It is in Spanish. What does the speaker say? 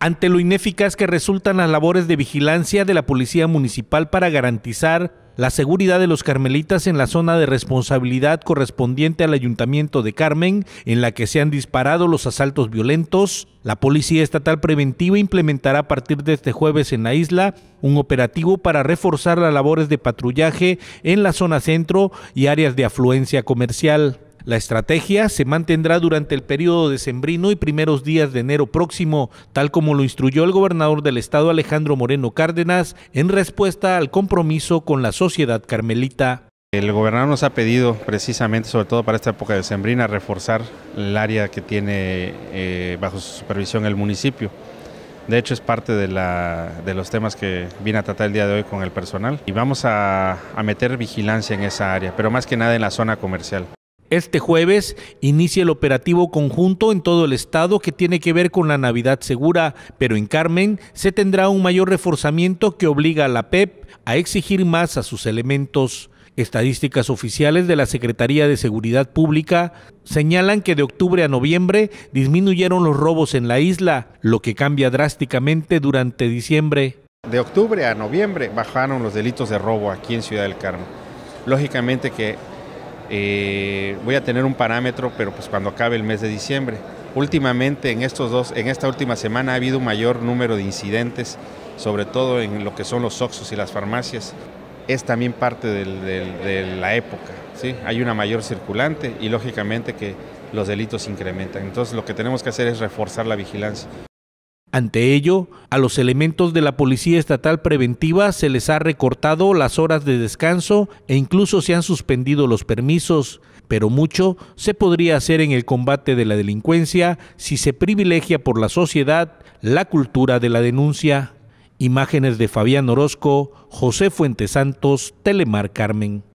ante lo ineficaz que resultan las labores de vigilancia de la Policía Municipal para garantizar la seguridad de los carmelitas en la zona de responsabilidad correspondiente al Ayuntamiento de Carmen, en la que se han disparado los asaltos violentos, la Policía Estatal Preventiva implementará a partir de este jueves en la isla un operativo para reforzar las labores de patrullaje en la zona centro y áreas de afluencia comercial. La estrategia se mantendrá durante el periodo decembrino y primeros días de enero próximo, tal como lo instruyó el gobernador del estado Alejandro Moreno Cárdenas en respuesta al compromiso con la sociedad carmelita. El gobernador nos ha pedido precisamente, sobre todo para esta época de Sembrina, reforzar el área que tiene eh, bajo su supervisión el municipio. De hecho, es parte de, los temas que vine a tratar el día de hoy con el personal. Y vamos a meter vigilancia en esa área, pero más que nada en la zona comercial. Este jueves inicia el operativo conjunto en todo el estado que tiene que ver con la Navidad Segura, pero en Carmen se tendrá un mayor reforzamiento que obliga a la PEP e a exigir más a sus elementos. Estadísticas oficiales de la Secretaría de Seguridad Pública señalan que de octubre a noviembre disminuyeron los robos en la isla, lo que cambia drásticamente durante diciembre. De octubre a noviembre bajaron los delitos de robo aquí en Ciudad del Carmen. Lógicamente que eh, voy a tener un parámetro, pero pues cuando acabe el mes de diciembre. Últimamente, en, estos dos, en esta última semana, ha habido un mayor número de incidentes, sobre todo en lo que son los oxos y las farmacias. Es también parte de la época, ¿sí? Hay una mayor circulante y lógicamente que los delitos incrementan. Entonces, lo que tenemos que hacer es reforzar la vigilancia. Ante ello, a los elementos de la Policía Estatal Preventiva se les ha recortado las horas de descanso e incluso se han suspendido los permisos, pero mucho se podría hacer en el combate de la delincuencia si se privilegia por la sociedad la cultura de la denuncia. Imágenes de Fabián Orozco, José Fuentes Santos, Telemar Carmen.